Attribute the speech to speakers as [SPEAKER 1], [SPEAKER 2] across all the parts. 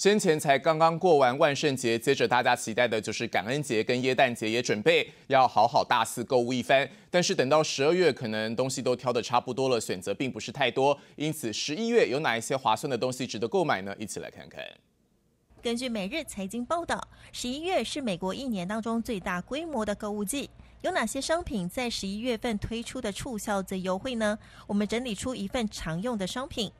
[SPEAKER 1] 先前才刚刚过完万圣节，接着大家期待的就是感恩节跟耶诞节，也准备要好好大肆购物一番。但是等到十二月，可能东西都挑的差不多了，选择并不是太多。因此，十一月有哪一些划算的东西值得购买呢？一起来看看。
[SPEAKER 2] 根据《每日财经报》报道，十一月是美国一年当中最大规模的购物季。有哪些商品在十一月份推出的促销最优惠呢？我们整理出一份常用的商品。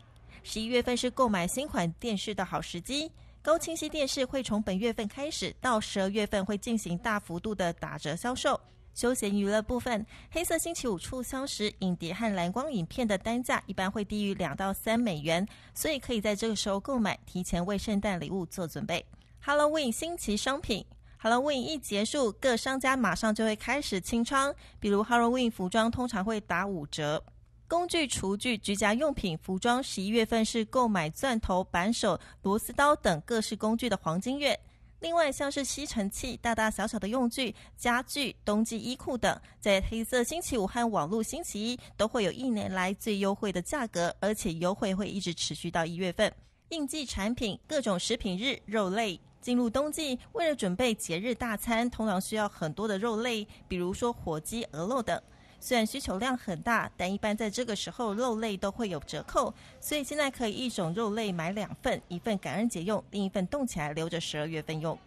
[SPEAKER 2] 十一月份是购买新款电视的好时机。高清晰电视会从本月份开始到十二月份会进行大幅度的打折销售。休闲娱乐部分，黑色星期五促销时，影碟和蓝光影片的单价一般会低于两到三美元，所以可以在这个时候购买，提前为圣诞礼物做准备。Halloween 新奇商品，Halloween 一结束，各商家马上就会开始清仓，比如 Halloween 服装通常会打五折。工具、厨具、居家用品、服装，十一月份是购买钻头、扳手、螺丝刀等各式工具的黄金月。另外，像是吸尘器、大大小小的用具、家具、冬季衣裤等，在黑色星期五和网络星期一都会有一年来最优惠的价格，而且优惠会一直持续到一月份。应季产品、各种食品日、肉类，进入冬季，为了准备节日大餐，通常需要很多的肉类，比如说火鸡、鹅肉等。虽然需求量很大，但一般在这个时候肉类都会有折扣，所以现在可以一种肉类买两份，一份感恩节用，另一份冻起来留着十二月份用。